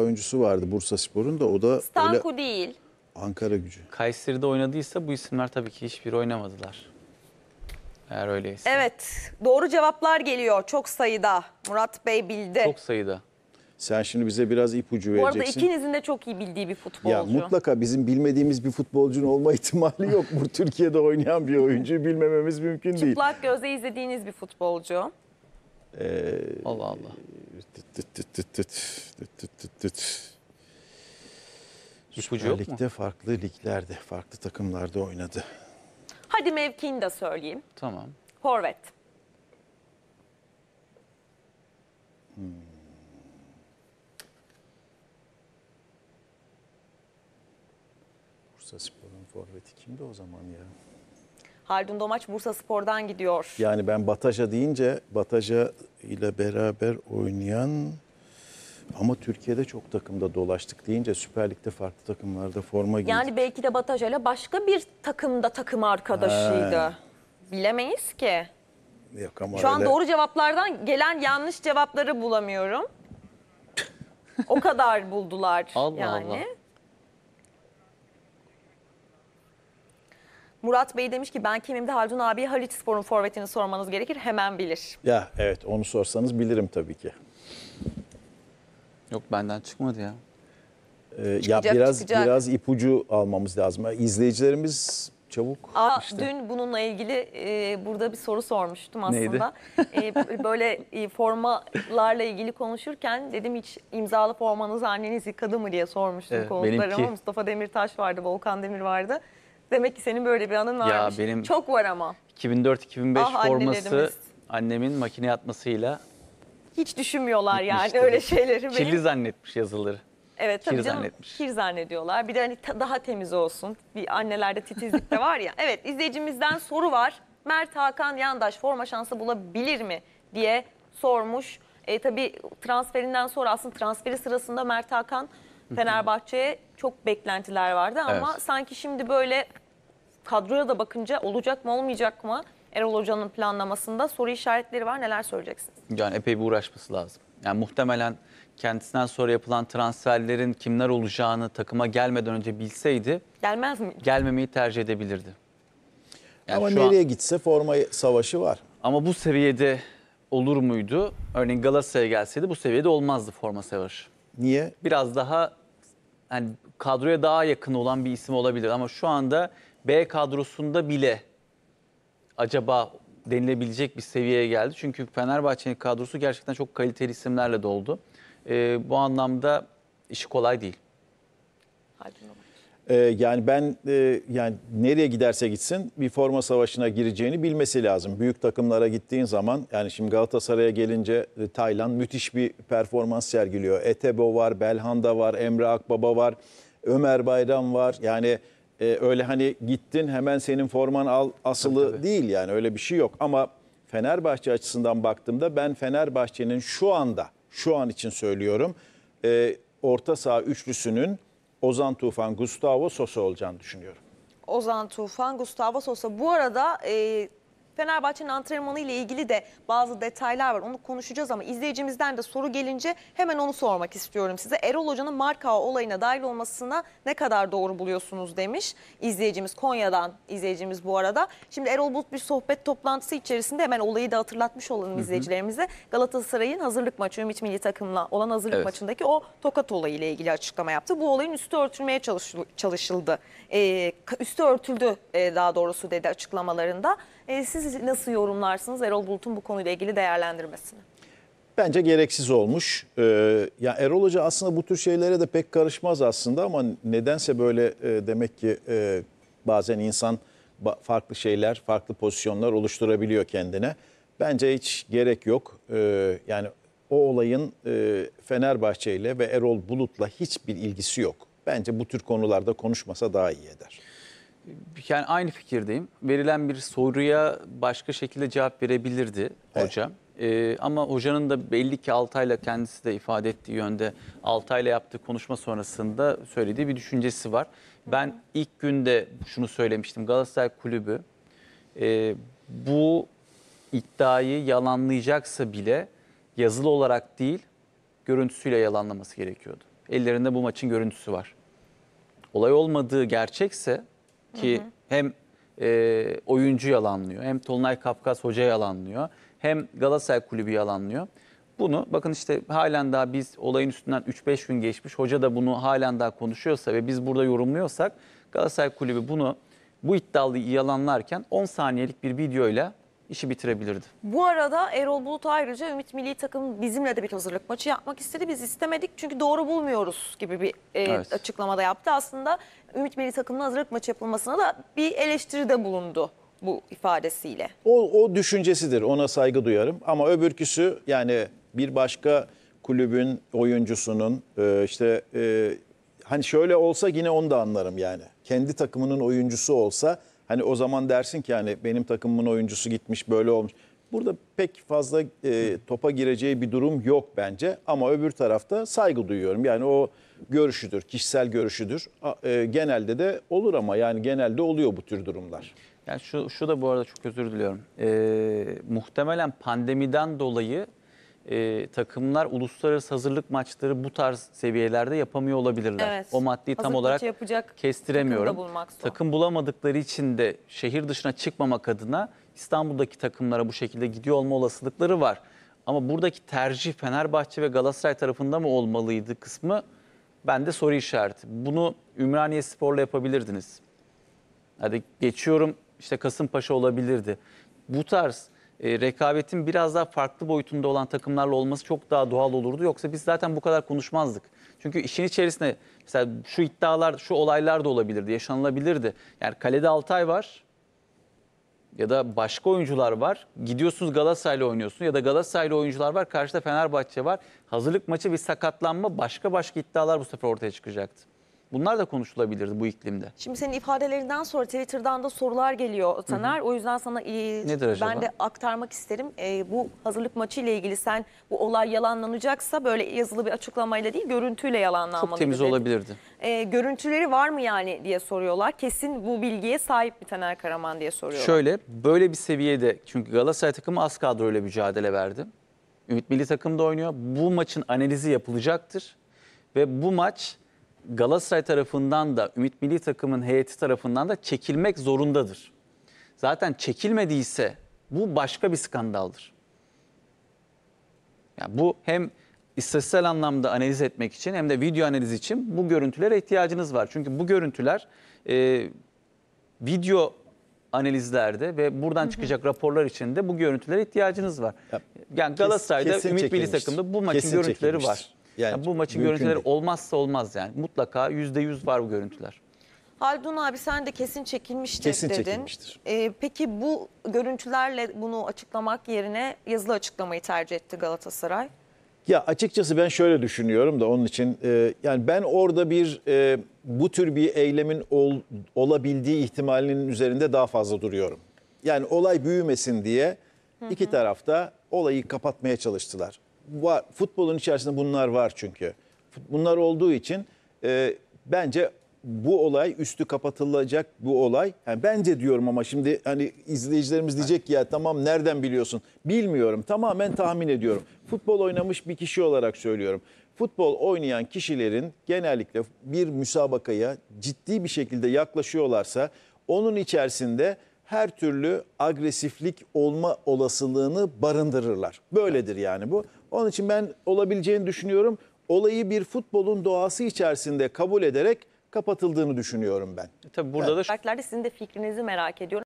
oyuncusu vardı Bursa Spor'un da o da Stanku öyle değil. Ankara gücü. Kayseri'de oynadıysa bu isimler tabii ki hiçbiri oynamadılar. Eğer öyleyse. Evet doğru cevaplar geliyor çok sayıda. Murat Bey bildi. Çok sayıda. Sen şimdi bize biraz ipucu Bu vereceksin. arada ikinizin de çok iyi bildiği bir futbolcu. Ya mutlaka bizim bilmediğimiz bir futbolcunun olma ihtimali yok. Bu Türkiye'de oynayan bir oyuncuyu bilmememiz mümkün değil. Çıplak gözle izlediğiniz bir futbolcu. Ee, Allah Allah. İpucu Lig'de farklı liglerde, farklı takımlarda oynadı. Hadi mevkiini de söyleyeyim. Tamam. Horvet. Hmm. Bursa Spor'un forveti kimdi o zaman ya? Haldun Domaç Bursa Spor'dan gidiyor. Yani ben Bataja deyince Bataja ile beraber oynayan ama Türkiye'de çok takımda dolaştık deyince Süper Lig'de farklı takımlarda forma giydi. Yani belki de Bataja ile başka bir takımda takım arkadaşıydı. Ha. Bilemeyiz ki. Yok ama Şu an öyle... doğru cevaplardan gelen yanlış cevapları bulamıyorum. o kadar buldular Allah yani. Allah. Murat Bey demiş ki ben kimim de Haldun abi Haliç Spor'un forvetini sormanız gerekir hemen bilir. Ya evet onu sorsanız bilirim tabii ki. Yok benden çıkmadı ya. Ee, Çıkacak, ya biraz çıkacak. biraz ipucu almamız lazım. İzleyicilerimiz çabuk. Aa, işte. Dün bununla ilgili e, burada bir soru sormuştum aslında. e, böyle e, formalarla ilgili konuşurken dedim hiç imzalı formanız anneniz yıkadı mı diye sormuştum evet, konuklarıma. Mustafa Demirtaş vardı, Volkan Demir vardı. Demek ki senin böyle bir anın varmış. Ya benim Çok var ama. 2004-2005 Ah, forması annelerimiz. annemin makine atmasıyla Hiç düşünmüyorlar yani öyle şeyleri. Benim- zannetmiş yazıları. Evet tabii Kir canım zannetmiş. kir zannediyorlar. Bir de hani daha temiz olsun. Bir annelerde titizlik de var ya. Evet izleyicimizden soru var. Mert Hakan Yandaş forma şansı bulabilir mi diye sormuş. E, tabii transferinden sonra aslında transferi sırasında Mert Hakan Fenerbahçe'ye çok beklentiler vardı ama Evet. sanki şimdi böyle kadroya da bakınca olacak mı olmayacak mı Erol Hoca'nın planlamasında soru işaretleri var. Neler söyleyeceksiniz? Yani epey bir uğraşması lazım. Yani muhtemelen kendisinden sonra yapılan transferlerin kimler olacağını takıma gelmeden önce bilseydi Gelmez mi? gelmemeyi tercih edebilirdi. Yani Ama şu an- nereye gitse forma savaşı var. ama bu seviyede olur muydu? Örneğin Galatasaray'a gelseydi bu seviyede olmazdı forma savaşı. Niye? biraz daha yani kadroya daha yakın olan bir isim olabilir ama şu anda B kadrosunda bile acaba denilebilecek bir seviyeye geldi. Çünkü Fenerbahçe'nin kadrosu gerçekten çok kaliteli isimlerle doldu. E, bu anlamda işi kolay değil. Haldun ee, yani ben e, yani nereye giderse gitsin bir forma savaşına gireceğini bilmesi lazım. Büyük takımlara gittiğin zaman yani şimdi Galatasaray'a gelince e, Tayland müthiş bir performans sergiliyor. Etebo var, Belhanda var, Emre Akbaba var, Ömer Bayram var. Yani e, öyle hani gittin hemen senin forman al asılı tabii, tabii. değil yani öyle bir şey yok. Ama Fenerbahçe açısından baktığımda ben Fenerbahçe'nin şu anda şu an için söylüyorum e, orta saha üçlüsünün Ozan Tufan, Gustavo Sosa olacağını düşünüyorum. Ozan Tufan, Gustavo Sosa. Bu arada e, Fenerbahçe'nin antrenmanı ile ilgili de bazı detaylar var. Onu konuşacağız ama izleyicimizden de soru gelince hemen onu sormak istiyorum size. Erol Hoca'nın marka olayına dahil olmasına ne kadar doğru buluyorsunuz demiş izleyicimiz Konya'dan izleyicimiz bu arada. Şimdi Erol Bulut bir sohbet toplantısı içerisinde hemen olayı da hatırlatmış olan izleyicilerimize Galatasaray'ın hazırlık maçı Ümit Milli Takım'la olan hazırlık evet. maçındaki o tokat olayı ile ilgili açıklama yaptı. Bu olayın üstü örtülmeye çalışıldı. Ee, üstü örtüldü e, daha doğrusu dedi açıklamalarında. E, siz nasıl yorumlarsınız Erol Bulut'un bu konuyla ilgili değerlendirmesini? Bence gereksiz olmuş. Ee, ya yani Erol Hoca aslında bu tür şeylere de pek karışmaz aslında ama nedense böyle e, demek ki e, bazen insan farklı şeyler, farklı pozisyonlar oluşturabiliyor kendine. Bence hiç gerek yok. Ee, yani o olayın e, Fenerbahçe ile ve Erol Bulut'la hiçbir ilgisi yok. Bence bu tür konularda konuşmasa daha iyi eder. Yani aynı fikirdeyim. Verilen bir soruya başka şekilde cevap verebilirdi evet. hocam. Ee, ama hocanın da belli ki Altay'la kendisi de ifade ettiği yönde Altay'la yaptığı konuşma sonrasında söylediği bir düşüncesi var. Ben ilk günde şunu söylemiştim. Galatasaray Kulübü e, bu iddiayı yalanlayacaksa bile yazılı olarak değil görüntüsüyle yalanlaması gerekiyordu. Ellerinde bu maçın görüntüsü var. Olay olmadığı gerçekse ki hı hı. hem e, oyuncu yalanlıyor, hem Tolunay Kafkas hoca yalanlıyor, hem Galatasaray kulübü yalanlıyor. Bunu bakın işte halen daha biz olayın üstünden 3-5 gün geçmiş hoca da bunu halen daha konuşuyorsa ve biz burada yorumluyorsak Galatasaray kulübü bunu bu iddialı yalanlarken 10 saniyelik bir videoyla işi bitirebilirdi. Bu arada Erol Bulut ayrıca Ümit Milli Takım bizimle de bir hazırlık maçı yapmak istedi. Biz istemedik çünkü doğru bulmuyoruz gibi bir e, evet. açıklamada yaptı. Aslında Ümit Milli Takım'ın hazırlık maçı yapılmasına da bir eleştiri de bulundu bu ifadesiyle. O, o düşüncesidir ona saygı duyarım ama öbürküsü yani bir başka kulübün oyuncusunun e, işte e, hani şöyle olsa yine onu da anlarım yani. Kendi takımının oyuncusu olsa Hani o zaman dersin ki yani benim takımımın oyuncusu gitmiş böyle olmuş. Burada pek fazla e, topa gireceği bir durum yok bence ama öbür tarafta saygı duyuyorum. Yani o görüşüdür, kişisel görüşüdür. E, genelde de olur ama yani genelde oluyor bu tür durumlar. Yani şu, şu da bu arada çok özür diliyorum. E, muhtemelen pandemiden dolayı e, takımlar uluslararası hazırlık maçları bu tarz seviyelerde yapamıyor olabilirler. Evet. O maddi tam Hazırlık olarak yapacak kestiremiyorum. takım bulmak zor. Takım bulamadıkları için de şehir dışına çıkmamak adına İstanbul'daki takımlara bu şekilde gidiyor olma olasılıkları var. Ama buradaki tercih Fenerbahçe ve Galatasaray tarafında mı olmalıydı kısmı bende soru işareti. Bunu Ümraniye Spor'la yapabilirdiniz. Hadi geçiyorum işte Kasımpaşa olabilirdi. Bu tarz e, rekabetin biraz daha farklı boyutunda olan takımlarla olması çok daha doğal olurdu. Yoksa biz zaten bu kadar konuşmazdık. Çünkü işin içerisinde mesela şu iddialar, şu olaylar da olabilirdi, yaşanılabilirdi. Yani kalede Altay var ya da başka oyuncular var. Gidiyorsunuz Galatasaray'la oynuyorsun ya da Galatasaray'la oyuncular var. Karşıda Fenerbahçe var. Hazırlık maçı bir sakatlanma, başka başka iddialar bu sefer ortaya çıkacaktı. Bunlar da konuşulabilirdi bu iklimde. Şimdi senin ifadelerinden sonra Twitter'dan da sorular geliyor Taner. Hı hı. O yüzden sana e, Nedir acaba? ben de aktarmak isterim. E, bu hazırlık maçı ile ilgili sen bu olay yalanlanacaksa böyle yazılı bir açıklamayla değil görüntüyle yalanlanmalı. Çok temiz dedi. olabilirdi. E, görüntüleri var mı yani diye soruyorlar. Kesin bu bilgiye sahip mi Taner Karaman diye soruyorlar. Şöyle böyle bir seviyede çünkü Galatasaray takımı az kadroyla mücadele verdi. Ümit Milli takımda oynuyor. Bu maçın analizi yapılacaktır. Ve bu maç Galatasaray tarafından da Ümit Milli Takım'ın heyeti tarafından da çekilmek zorundadır. Zaten çekilmediyse bu başka bir skandaldır. Yani bu hem istatistiksel anlamda analiz etmek için hem de video analiz için bu görüntülere ihtiyacınız var. Çünkü bu görüntüler e, video analizlerde ve buradan çıkacak raporlar için de bu görüntülere ihtiyacınız var. Ya, yani Galatasaray'da kesin Ümit Milli Takım'da bu maçın kesin görüntüleri var. Yani, yani bu maçın görüntüleri değil. olmazsa olmaz yani. Mutlaka %100 var bu görüntüler. Haldun abi sen de kesin çekilmiştir kesin dedin. Kesin çekilmiştir. Ee, peki bu görüntülerle bunu açıklamak yerine yazılı açıklamayı tercih etti Galatasaray. Ya açıkçası ben şöyle düşünüyorum da onun için e, yani ben orada bir e, bu tür bir eylemin ol, olabildiği ihtimalinin üzerinde daha fazla duruyorum. Yani olay büyümesin diye iki tarafta olayı kapatmaya çalıştılar var, futbolun içerisinde bunlar var çünkü. Bunlar olduğu için e, bence bu olay üstü kapatılacak bu olay. Yani bence diyorum ama şimdi hani izleyicilerimiz diyecek ki ya tamam nereden biliyorsun? Bilmiyorum. Tamamen tahmin ediyorum. Futbol oynamış bir kişi olarak söylüyorum. Futbol oynayan kişilerin genellikle bir müsabakaya ciddi bir şekilde yaklaşıyorlarsa onun içerisinde her türlü agresiflik olma olasılığını barındırırlar. Böyledir yani bu. Onun için ben olabileceğini düşünüyorum. Olayı bir futbolun doğası içerisinde kabul ederek kapatıldığını düşünüyorum ben. E tabii burada da Berkler de sizin de fikrinizi merak ediyorum.